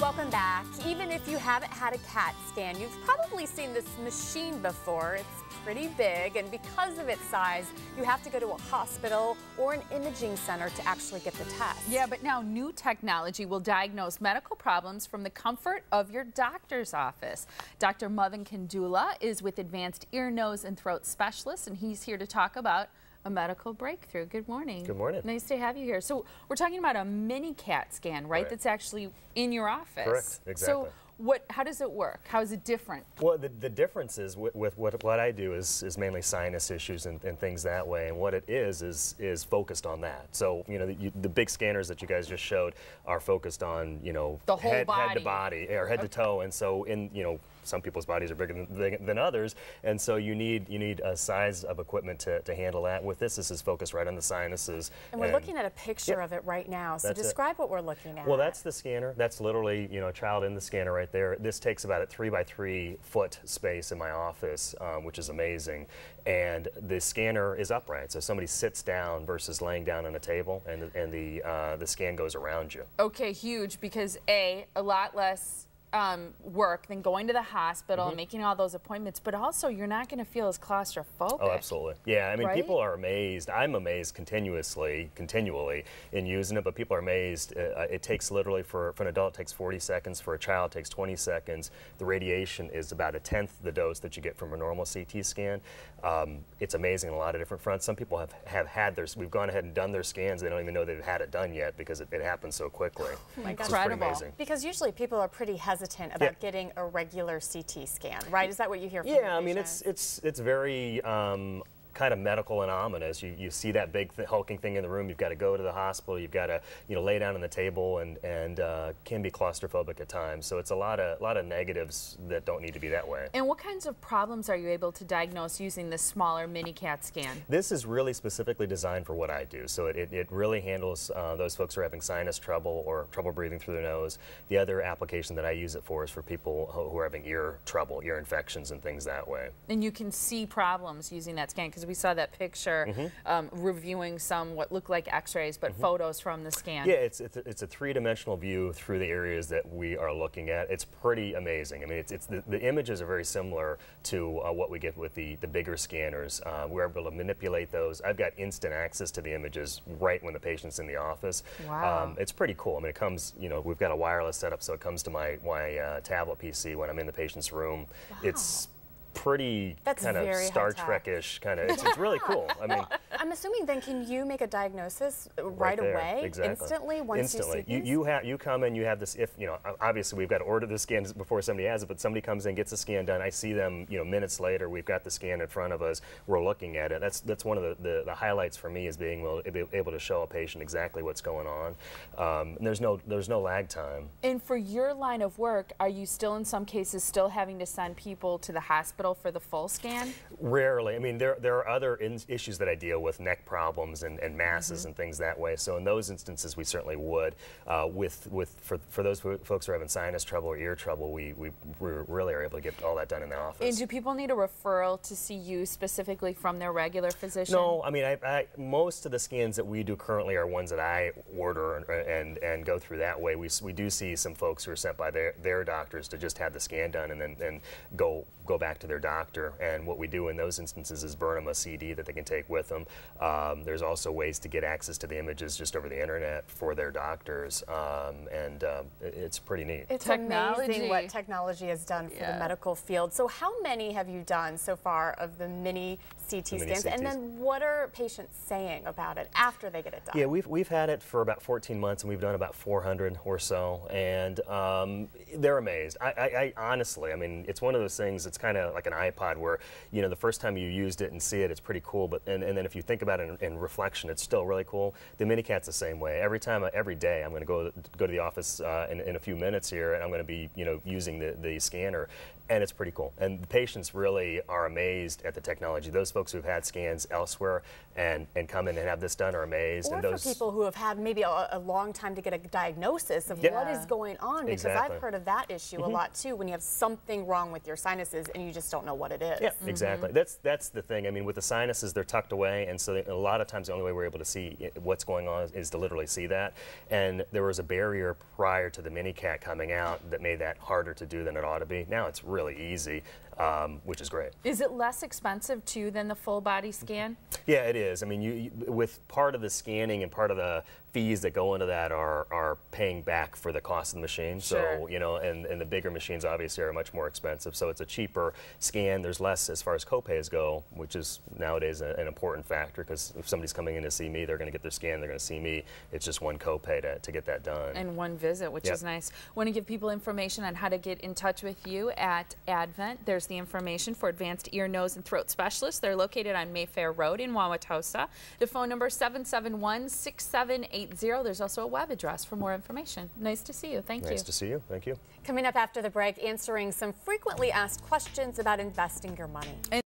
Welcome back. Even if you haven't had a CAT scan, you've probably seen this machine before. It's pretty big, and because of its size, you have to go to a hospital or an imaging center to actually get the test. Yeah, but now new technology will diagnose medical problems from the comfort of your doctor's office. Dr. Mothin Kandula is with Advanced Ear, Nose, and Throat Specialists, and he's here to talk about a medical breakthrough. Good morning. Good morning. Nice to have you here. So we're talking about a mini CAT scan, right? right. That's actually in your office. Correct. Exactly. So what? How does it work? How is it different? Well, the, the difference is with, with what, what I do is, is mainly sinus issues and, and, things that way, and what it is is is focused on that. So you know the, you, the big scanners that you guys just showed are focused on you know the whole head, body. head to body or head okay. to toe, and so in you know some people's bodies are bigger than, than others, and so you need you need a size of equipment to, to handle that. With this, this is focused right on the sinuses. And we're and looking at a picture of it right now. So describe it. what we're looking at. Well, that's the scanner. That's literally you know a child in the scanner right there. This takes about a three by three foot space in my office, um, which is amazing. And the scanner is upright, so somebody sits down versus laying down on a table, and and the uh, the scan goes around you. Okay, huge because a a lot less um, work than going to the hospital mm -hmm. and mm-hmm. making all those appointments, but also you're not going to feel as claustrophobic. Oh, absolutely. Yeah, I mean, right? people are amazed. I'm amazed continuously, continually in using it, but people are amazed. Uh, it takes literally for, for an adult, it takes 40 seconds. For a child, it takes 20 seconds. The radiation is about a tenth the dose that you get from a normal CT scan. Um, it's amazing on a lot of different fronts. Some people have, have had their, we've gone ahead and done their scans. They don't even know they've had it done yet because it, it happens so quickly. Oh my It's amazing. Because usually people are pretty hesitant hesitant about yeah. getting a regular CT scan, right? Is that what you hear? yeah, I mean it's it's it's very um, kind of medical and ominous. You, you see that big th hulking thing in the room. You've got to go to the hospital. You've got to you know lay down on the table and and uh, can be claustrophobic at times. So it's a lot of lot of negatives that don't need to be that way. And what kinds of problems are you able to diagnose using the smaller mini CAT scan? This is really specifically designed for what I do. So it, it, it really handles uh, those folks who are having sinus trouble or trouble breathing through their nose. The other application that I use it for is for people who are having ear trouble, ear infections and things that way. And you can see problems using that scan because we saw that picture mm -hmm. um, reviewing some what looked like x-rays, but mm -hmm. photos from the scan. Yeah, it's, it's, a, it's a three-dimensional view through the areas that we are looking at. It's pretty amazing. I mean, it's, it's the, the images are very similar to uh, what we get with the, the bigger scanners. Uh, we're able to manipulate those. I've got instant access to the images right when the patient's in the office. Um, wow. Um, it's pretty cool. I mean, it comes, you know, we've got a wireless setup, so it comes to my, my uh, tablet PC when I'm in the patient's room. Wow. It's pretty kind of Star Trek-ish kind of. It's, it's, really cool. I mean, I'm assuming then can you make a diagnosis right, right there, away, exactly. instantly once instantly. you see You, you have you come and you have this. If you know, obviously we've got to order the scan before somebody has it, but somebody comes in, gets the scan done. I see them, you know, minutes later. We've got the scan in front of us. We're looking at it. That's that's one of the, the, the highlights for me is being able, able to show a patient exactly what's going on. Um, there's no there's no lag time. And for your line of work, are you still in some cases still having to send people to the hospital? hospital for the full scan? Rarely. I mean, there, there are other issues that I deal with, neck problems and, and masses mm -hmm. and things that way. So in those instances, we certainly would. Uh, with with for, for those folks who are having sinus trouble or ear trouble, we, we, we really are able to get all that done in the office. And do people need a referral to see you specifically from their regular physician? No, I mean, I, I, most of the scans that we do currently are ones that I order and, and, and go through that way. We, we do see some folks who are sent by their, their doctors to just have the scan done and then and go, go back to their their doctor. And what we do in those instances is burn them a CD that they can take with them. Um, there's also ways to get access to the images just over the internet for their doctors, um, and um, it's pretty neat. It's technology. amazing what technology has done for yeah. the medical field. So how many have you done so far of the mini CT the scans? Mini and then what are patients saying about it after they get it done? Yeah, we've, we've had it for about 14 months, and we've done about 400 or so, and um, they're amazed. I, I, I honestly, I mean, it's one of those things that's kind of like an iPod where, you know, the first time you used it and see it, it's pretty cool. But and, and then if you think about it in, in reflection, it's still really cool. The Minicat's the same way. Every time, uh, every day, I'm going to go go to the office uh, in, in a few minutes here, and I'm going to be, you know, using the, the scanner and it's pretty cool. And the patients really are amazed at the technology. Those folks who've had scans elsewhere and, and come in and have this done are amazed. Or and those, for people who have had maybe a, a long time to get a diagnosis of yeah. what is going on, because exactly. I've heard of that issue mm -hmm. a mm-hmm. lot too, when you have something wrong with your sinuses and you just don't know what it is. Yeah, mm -hmm. exactly. That's that's the thing. I mean, with the sinuses, they're tucked away, and so a lot of times the only way we're able to see what's going on is to literally see that. And there was a barrier prior to the mini cat coming out that made that harder to do than it ought to be. Now it's really really easy um, which is great. Is it less expensive too than the full body scan? Yeah, it is. I mean, you, you, with part of the scanning and part of the fees that go into that are are paying back for the cost of the machine. Sure. So you know, and and the bigger machines obviously are much more expensive. So it's a cheaper scan. There's less as far as copays go, which is nowadays a, an important factor because if somebody's coming in to see me, they're going to get their scan, they're going to see me. It's just one copay to to get that done. And one visit, which yep. is nice. Want to give people information on how to get in touch with you at Advent. There's the information for advanced ear, nose, and throat specialists. They're located on Mayfair Road in Wauwatosa. The phone number 771-6780. There's also a web address for more information. Nice to see you. Thank nice you. Nice to see you. Thank you. Coming up after the break, answering some frequently asked questions about investing your money. And